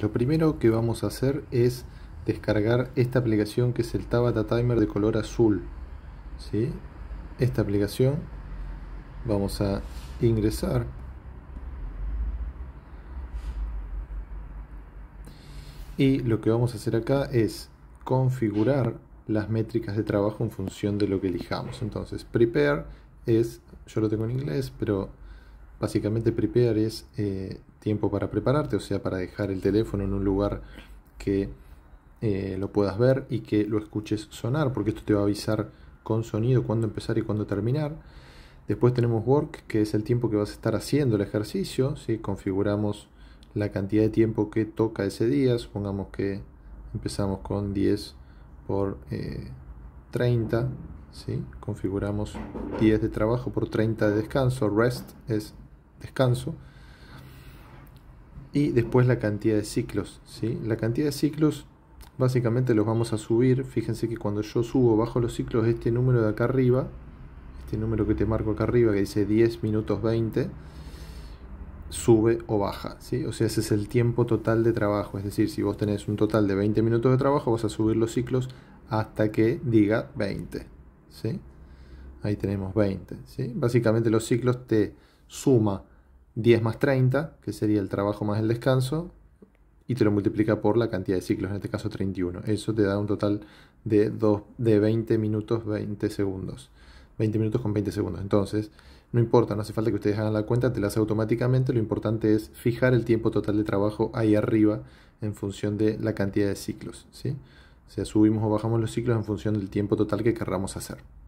Lo primero que vamos a hacer es descargar esta aplicación que es el Tabata Timer de color azul. ¿sí? Esta aplicación vamos a ingresar. Y lo que vamos a hacer acá es configurar las métricas de trabajo en función de lo que elijamos. Entonces, prepare es, yo lo tengo en inglés, pero básicamente prepare es eh, tiempo para prepararte, o sea, para dejar el teléfono en un lugar que eh, lo puedas ver y que lo escuches sonar, porque esto te va a avisar con sonido cuándo empezar y cuándo terminar. Después tenemos work, que es el tiempo que vas a estar haciendo el ejercicio, configuramos la cantidad de tiempo que toca ese día, supongamos que empezamos con 10 por 30, eh, configuramos 10 de trabajo por 30 de descanso, rest es descanso, y después la cantidad de ciclos. ¿sí? La cantidad de ciclos básicamente los vamos a subir. Fíjense que cuando yo subo bajo los ciclos este número de acá arriba, este número que te marco acá arriba que dice 10 minutos 20, sube o baja. ¿sí? O sea, ese es el tiempo total de trabajo. Es decir, si vos tenés un total de 20 minutos de trabajo, vas a subir los ciclos hasta que diga 20. ¿sí? Ahí tenemos 20. Básicamente los ciclos te suma 10 más 30, que sería el trabajo más el descanso, y te lo multiplica por la cantidad de ciclos, en este caso 31. Eso te da un total de, de 20 minutos 20 segundos. 20 minutos con 20 segundos. Entonces, no importa, no hace falta que ustedes hagan la cuenta, te la hace automáticamente. Lo importante es fijar el tiempo total de trabajo ahí arriba en función de la cantidad de ciclos. ¿sí? O sea, subimos o bajamos los ciclos en función del tiempo total que querramos hacer.